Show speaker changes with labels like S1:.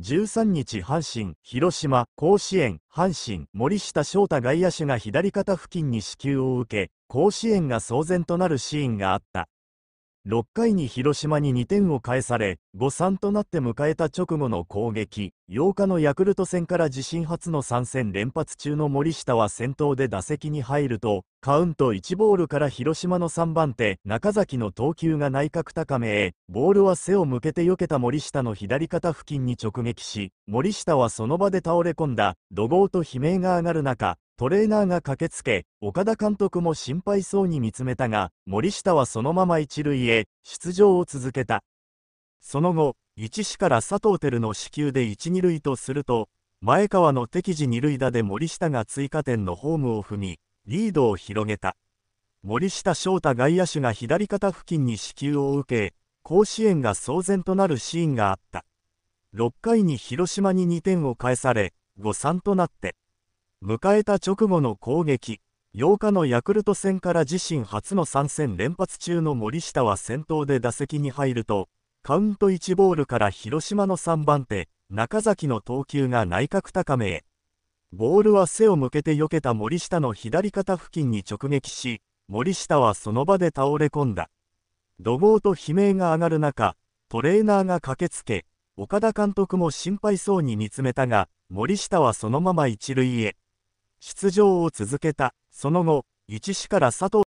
S1: 13日阪神、広島、甲子園、阪神、森下翔太外野手が左肩付近に支給を受け、甲子園が騒然となるシーンがあった。6回に広島に2点を返され、5-3となって迎えた直後の攻撃、8日のヤクルト戦から自身初の3戦連発中の森下は先頭で打席に入ると、カウント1ボールから広島の3番手、中崎の投球が内角高めへ、ボールは背を向けて避けた森下の左肩付近に直撃し、森下はその場で倒れ込んだ、怒号と悲鳴が上がる中、トレーナーが駆けつけ、岡田監督も心配そうに見つめたが、森下はそのまま一塁へ、出場を続けた。その後、一死から佐藤輝の支給で一二塁とすると、前川の敵地二塁打で森下が追加点のホームを踏み、リードを広げた。森下翔太外野手が左肩付近に支給を受け、甲子園が騒然となるシーンがあった。6回に広島に2点を返され、5-3となって、迎えた直後の攻撃8日のヤクルト戦から自身初の3戦連発中の森下は先頭で打席に入るとカウント1ボールから広島の3番手中崎の投球が内角高めへボールは背を向けて避けた森下の左肩付近に直撃し森下はその場で倒れ込んだ怒号と悲鳴が上がる中トレーナーが駆けつけ岡田監督も心配そうに見つめたが森下はそのまま一塁へ。出場を続けた。その後、一市から佐藤